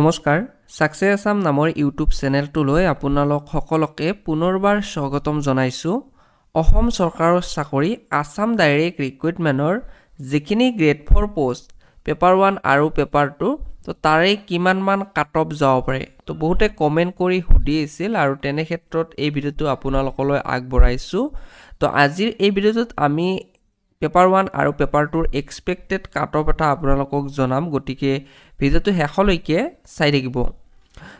নমস্কাৰ ছাকচে আছাম নামৰ ইউটিউব চেনেলটোলৈ আপোনালোক সকলোকে পুনৰবাৰ স্বাগতম জনাইছোঁ অসম চৰকাৰৰ চাকৰি আছাম ডাইৰেক্ট ৰিক্ৰুইটমেণ্টৰ যিখিনি grade four post paper one আৰু পেপাৰ টু তো তাৰে কিমানমান কাট অফ যাব পাৰে তো বহুতে কমেণ্ট কৰি সুধি আছিল আৰু তেনে ক্ষেত্ৰত এই ভিডিঅ'টো আপোনালোকলৈ আগবঢ়াইছোঁ তো আজিৰ এই ভিডিঅ'টোত আমি পেপাৰ ওৱান আৰু পেপাৰ টুৰ এক্সপেক্টেড কাট অফ এটা আপোনালোকক জনাম গতিকে ভিডিঅ'টো শেষলৈকে চাই থাকিব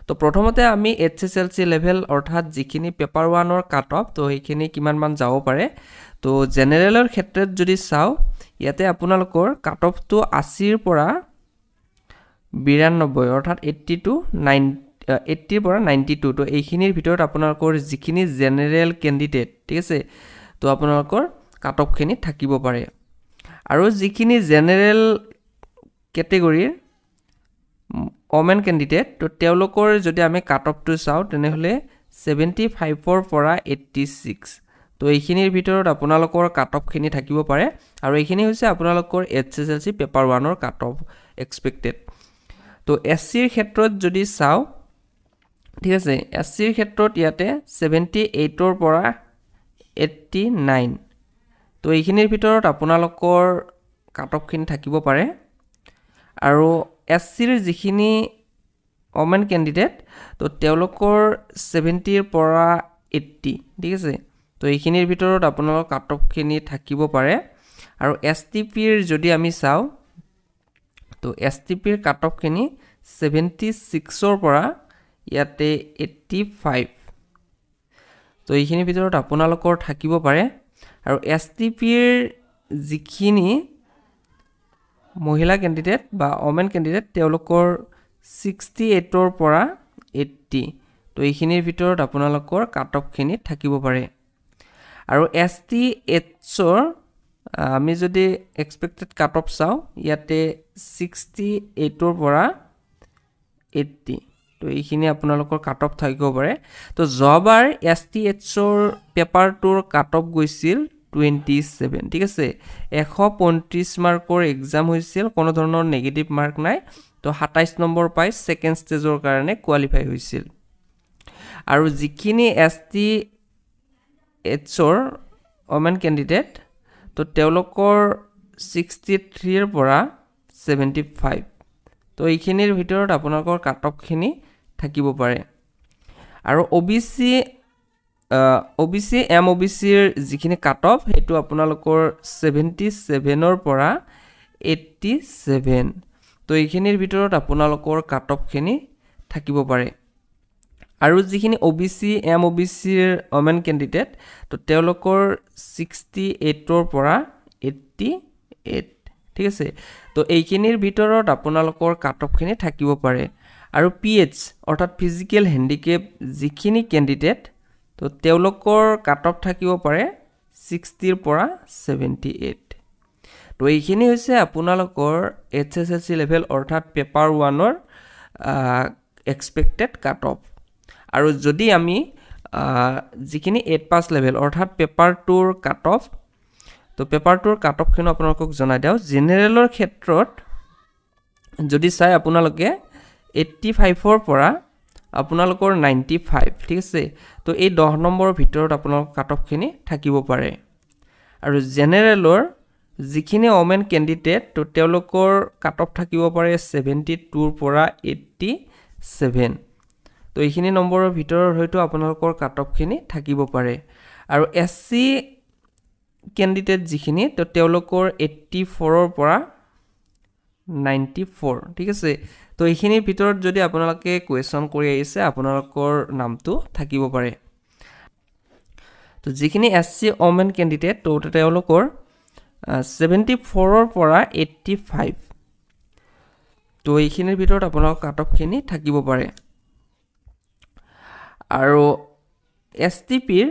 তো প্ৰথমতে আমি H S L C level অৰ্থাৎ যিখিনি পেপাৰ ওৱানৰ কাট অফ তো সেইখিনি কিমানমান যাব পাৰে তো জেনেৰেলৰ ক্ষেত্ৰত যদি চাওঁ ইয়াতে আপোনালোকৰ কাট অফটো আশীৰ পৰা বিৰান্নব্বৈ অৰ্থাৎ এইট্টি টু নাইন এইট্টিৰ পৰা নাইণ্টি টু তো এইখিনিৰ ভিতৰত আপোনালোকৰ যিখিনি জেনেৰেল কেণ্ডিডেট ঠিক আছে তো আপোনালোকৰ কাটকখিনি থাকিব পাৰে আৰু যিখিনি জেনেৰেল কেটেগৰীৰ কমেন কেণ্ডিডেট তো তেওঁলোকৰ যদি আমি কাটকটো চাওঁ তেনেহ'লে ছেভেণ্টি ফাইভৰ পৰা এইট্টি ছিক্স তো এইখিনিৰ ভিতৰত আপোনালোকৰ কাটকখিনি থাকিব পাৰে আৰু এইখিনি হৈছে আপোনালোকৰ H S L C paper ওৱানৰ কাট অফ এক্সপেক্টেড তো এছ চিৰ ক্ষেত্ৰত যদি চাওঁ ঠিক আছে এছ চিৰ ক্ষেত্ৰত ইয়াতে ছেভেণ্টি এইটৰ পৰা এইট্টি নাইন তো এইখিনিৰ ভিতৰত আপোনালোকৰ কাট অফখিনি থাকিব পাৰে আৰু এছ চিৰ যিখিনি অমেন কেণ্ডিডেট তো তেওঁলোকৰ ছেভেণ্টিৰ পৰা এইট্টি ঠিক আছে তো এইখিনিৰ ভিতৰত আপোনালোকৰ কাট অফখিনি থাকিব পাৰে আৰু এছ টি পিৰ যদি আমি চাওঁ তো এছ টি পিৰ কাট অফখিনি ছেভেণ্টি ছিক্সৰ পৰা ইয়াতে এইট্টি ফাইভ তো এইখিনিৰ ভিতৰত আপোনালোকৰ থাকিব পাৰে আৰু এছ টি পিৰ যিখিনি মহিলা কেণ্ডিডেট বা অমেন কেণ্ডিডেট তেওঁলোকৰ ছিক্সটি এইটৰ পৰা এইট্টি তো এইখিনিৰ ভিতৰত আপোনালোকৰ কাট অফখিনি থাকিব পাৰে আৰু এছ টি এইটছৰ আমি যদি এক্সপেক্টেড কাট অফ চাওঁ ইয়াতে ছিক্সটি এইটৰ পৰা এইট্টি তো এইখিনি আপোনালোকৰ কাট অফ থাকিব পাৰে তো যোৱাবাৰ এছ টি এইচৰ পেপাৰটোৰ কাট অফ গৈছিল টুৱেণ্টি ছেভেন ঠিক আছে এশ পঁয়ত্ৰিছ মাৰ্কৰ এক্সাম হৈছিল কোনো ধৰণৰ নিগেটিভ মাৰ্ক নাই তো সাতাইছ নম্বৰ পাই ছেকেণ্ড ষ্টেজৰ কাৰণে কোৱালিফাই হৈছিল আৰু যিখিনি এছ টি এইচৰ অমেন কেণ্ডিডেট তো তেওঁলোকৰ ছিক্সটি থ্ৰীৰ পৰা ছেভেণ্টি ফাইভ তো এইখিনিৰ ভিতৰত আপোনালোকৰ কাট অফখিনি থাকিব পাৰে আৰু O' B C O' B C M O' B চিৰ যিখিনি কাট অফ সেইটো আপোনালোকৰ ছেভেণ্টি ছেভেনৰ পৰা এইটি ছেভেন তো এইখিনিৰ ভিতৰত আপোনালোকৰ কাট অফখিনি থাকিব পাৰে আৰু যিখিনি O' B C M O' B চিৰ অমেন কেণ্ডিডেট তো তেওঁলোকৰ ছিক্সটি এইটৰ পৰা এইট্টি এইট ঠিক আছে তো এইখিনিৰ ভিতৰত আপোনালোকৰ কাট অফখিনি থাকিব পাৰে আৰু পি এইচ অৰ্থাৎ ফিজিকেল হেণ্ডিকেপ যিখিনি কেণ্ডিডেট তো তেওঁলোকৰ কাট অফ থাকিব পাৰে ছিক্সটিৰ পৰা ছেভেণ্টি এইট তো এইখিনি হৈছে আপোনালোকৰ H S S C level অৰ্থাৎ পেপাৰ ওৱানৰ এক্সপেক্টেড কাট অফ আৰু যদি আমি যিখিনি এইট পাছ লেভেল অৰ্থাৎ পেপাৰ টুৰ কাট অফ তো পেপাৰ টুৰ কাট অফখিনিও আপোনালোকক জনাই দিওঁ জেনেৰেলৰ ক্ষেত্ৰত যদি চাই আপোনালোকে এইট্টি ফাইভৰ পৰা আপোনালোকৰ নাইণ্টি ফাইভ ঠিক আছে তো এই দহ নম্বৰৰ ভিতৰত আপোনালোকৰ কাট অফখিনি থাকিব পাৰে আৰু জেনেৰেলৰ যিখিনি অমেন কেণ্ডিডেট তো তেওঁলোকৰ কাট অফ থাকিব পাৰে ছেভেণ্টি টুৰ পৰা এইট্টি ছেভেন তো এইখিনি নম্বৰৰ ভিতৰত হয়তো আপোনালোকৰ কাট অফখিনি থাকিব পাৰে আৰু এছ চি কেণ্ডিডেট যিখিনি তো তেওঁলোকৰ এইট্টি ফ'ৰৰ পৰা নাইণ্টি ফ'ৰ ঠিক আছে তো এইখিনিৰ ভিতৰত যদি আপোনালোকে কুৱেশ্যন কৰি আহিছে আপোনালোকৰ নামটো থাকিব পাৰে তো যিখিনি এছ চি অমেন কেণ্ডিডেট তো তেওঁলোকৰ ছেভেণ্টি ফ'ৰৰ পৰা এইট্টি ফাইভ তো এইখিনিৰ ভিতৰত আপোনালোকৰ কাট অফখিনি থাকিব পাৰে আৰু এছ টি পিৰ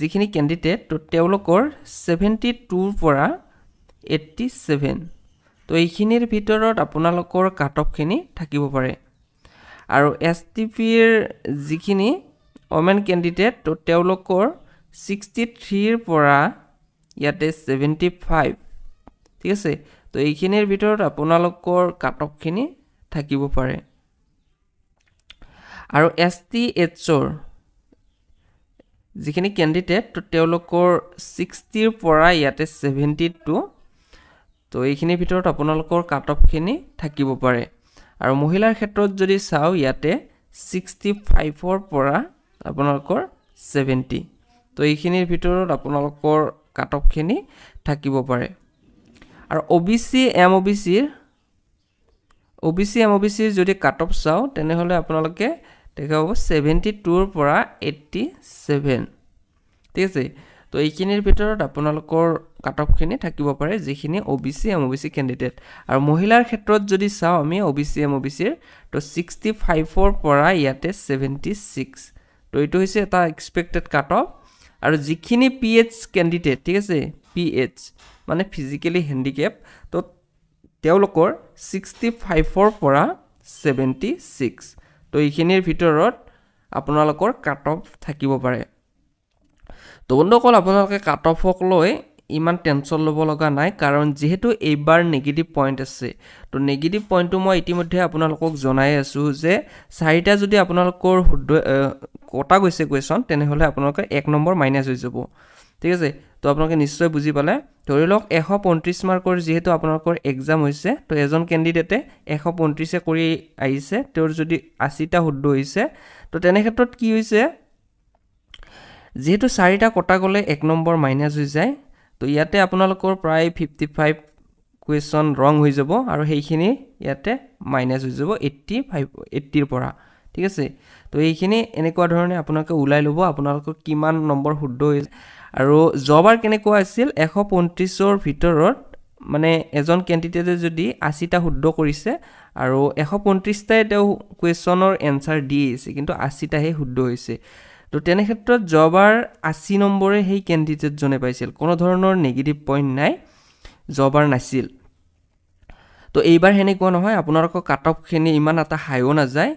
যিখিনি কেণ্ডিডেট তো তেওঁলোকৰ ছেভেণ্টি টুৰ পৰা এইট্টি ছেভেন তো এইখিনিৰ ভিতৰত আপোনালোকৰ কাট অফখিনি থাকিব পাৰে আৰু এছ টি পিৰ যিখিনি অমেন কেণ্ডিডেট তো তেওঁলোকৰ ছিক্সটি থ্ৰীৰ পৰা ইয়াতে ছেভেণ্টি ফাইভ ঠিক আছে তো এইখিনিৰ ভিতৰত আপোনালোকৰ কাট অফখিনি থাকিব পাৰে আৰু এছ টি এইচৰ যিখিনি কেণ্ডিডেট তো তেওঁলোকৰ ছিক্সটিৰ পৰা ইয়াতে ছেভেণ্টি টু তো এইখিনিৰ ভিতৰত আপোনালোকৰ কাট অফখিনি থাকিব পাৰে আৰু মহিলাৰ ক্ষেত্ৰত যদি চাওঁ ইয়াতে ছিক্সটি ফাইভৰ পৰা আপোনালোকৰ ছেভেণ্টি তো এইখিনিৰ ভিতৰত আপোনালোকৰ কাট অফখিনি থাকিব পাৰে আৰু O' B C M O' B চিৰ O' B C M O' B চিৰ যদি কাট অফ চাওঁ তেনেহ'লে আপোনালোকে দেখা পাব ছেভেণ্টি টুৰ পৰা এইট্টি ছেভেন ঠিক আছে তো এইখিনিৰ ভিতৰত আপোনালোকৰ কাট অফখিনি থাকিব পাৰে যিখিনি O' B C M O' B C candidate আৰু মহিলাৰ ক্ষেত্ৰত যদি চাওঁ আমি O' B C M O' B চিৰ ত' ছিক্সটি ফাইভৰ পৰা ইয়াতে ছেভেণ্টি ছিক্স ত' এইটো হৈছে এটা এক্সপেক্টেড কাট অফ আৰু যিখিনি পি এইচ কেণ্ডিডেট ঠিক আছে পি এইচ মানে ফিজিকেলি হেণ্ডিকেপ ত' তেওঁলোকৰ ছিক্সটি ফাইভৰ পৰা ছেভেণ্টি ছিক্স ত' এইখিনিৰ ভিতৰত আপোনালোকৰ কাট অফ থাকিব পাৰে ত' বন্ধুসকল আপোনালোকে কাট অফক লৈ ইমান টেনশ্যন ল'ব লগা নাই কাৰণ যিহেতু এইবাৰ নেগেটিভ পইণ্ট আছে তো নেগেটিভ পইণ্টটো মই ইতিমধ্যে আপোনালোকক জনাই আছোঁ যে চাৰিটা যদি আপোনালোকৰ শুদ্ধ কটা গৈছে কুৱেশ্যন তেনেহ'লে আপোনালোকে এক নম্বৰ মাইনাছ হৈ যাব ঠিক আছে তো আপোনালোকে নিশ্চয় বুজি পালে ধৰি লওক এশ পঁয়ত্ৰিছ মাৰ্কৰ যিহেতু আপোনালোকৰ এক্সাম হৈছে তো এজন কেণ্ডিডেটে এশ পঁয়ত্ৰিছে কৰি আহিছে তেওঁৰ যদি আশীটা শুদ্ধ হৈছে তো তেনেক্ষেত্ৰত কি হৈছে যিহেতু চাৰিটা কটা গ'লে এক নম্বৰ মাইনাছ হৈ যায় তো ইয়াতে আপোনালোকৰ প্ৰায় ফিফটি ফাইভ কুৱেশ্যন ৰং হৈ যাব আৰু সেইখিনি ইয়াতে মাইনাছ হৈ যাব এইট্টি ফাইভ এইট্টিৰ পৰা ঠিক আছে তো এইখিনি এনেকুৱা ধৰণে আপোনালোকে ওলাই ল'ব আপোনালোকৰ কিমান নম্বৰ শুদ্ধ হৈ আৰু যোৱাবাৰ কেনেকুৱা আছিল এশ পঁয়ত্ৰিছৰ ভিতৰত মানে এজন কেণ্ডিডেটে যদি আশীটা শুদ্ধ কৰিছে আৰু এশ পঁয়ত্ৰিছটাই তেওঁ কুৱেশ্যনৰ এনচাৰ দি আহিছে কিন্তু আশীটাহে শুদ্ধ হৈছে তো তেনেক্ষেত্ৰত জবাৰ আশী নম্বৰে সেই কেণ্ডিডেটজনে পাইছিল কোনো ধৰণৰ নিগেটিভ পইণ্ট নাই জবাৰ নাছিল তো এইবাৰ সেনেকুৱা নহয় আপোনালোকৰ কাট অফখিনি ইমান এটা হাইও নাযায়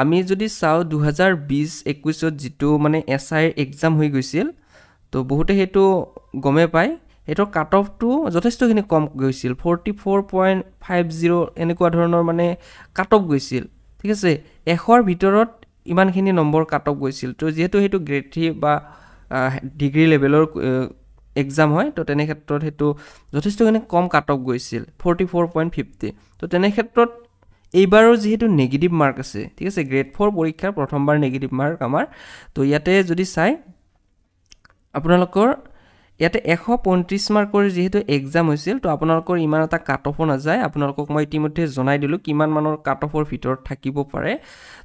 আমি যদি চাওঁ দুহেজাৰ বিছ একৈছত যিটো মানে এছ আইৰ এক্সাম হৈ গৈছিল তো বহুতে সেইটো গমেই পায় সেইটো কাট অফটো যথেষ্টখিনি কম গৈছিল forty four point five zero' এনেকুৱা ধৰণৰ মানে কাট অফ গৈছিল ঠিক আছে এশৰ ভিতৰত ইমানখিনি নম্বৰ কাটক গৈছিল ত' যিহেতু সেইটো গ্ৰেড থ্ৰী বা ডিগ্ৰী লেভেলৰ এক্সাম হয় ত' তেনে ক্ষেত্ৰত সেইটো যথেষ্টখিনি কম কাটক গৈছিল ফৰ্টি ফ'ৰ পইণ্ট ফিফটি ত' তেনে ক্ষেত্ৰত এইবাৰো যিহেতু নেগেটিভ মাৰ্ক আছে ঠিক আছে গ্ৰেড ফ'ৰ পৰীক্ষাৰ প্ৰথমবাৰ নেগেটিভ মাৰ্ক আমাৰ ত' ইয়াতে যদি চাই আপোনালোকৰ ইয়াতে এশ পঁয়ত্ৰিছ মাৰ্কৰ যিহেতু এক্সাম হৈছিল তো আপোনালোকৰ ইমান এটা কাট অফো নাযায় আপোনালোকক মই ইতিমধ্যে জনাই দিলোঁ কিমান মানৰ কাট অফৰ ভিতৰত থাকিব পাৰে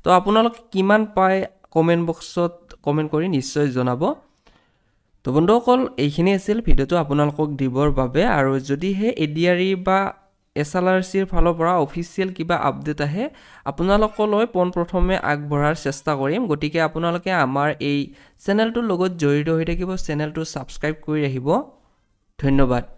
তো আপোনালোকে কিমান পায় কমেণ্ট বক্সত কমেণ্ট কৰি নিশ্চয় জনাব তো বন্ধুসকল এইখিনিয়ে আছিল ভিডিঅ'টো আপোনালোকক দিবৰ বাবে আৰু যদিহে এডিয়াৰী বা এছ এল আৰ চিৰ ফালৰ পৰা অফিচিয়েল কিবা আপডেট আহে আপোনালোকলৈ পোনপ্ৰথমে আগবঢ়াৰ চেষ্টা কৰিম গতিকে আপোনালোকে আমাৰ এই চেনেলটোৰ লগত জড়িত হৈ থাকিব চেনেলটো ছাবস্ক্ৰাইব কৰি ৰাখিব ধন্যবাদ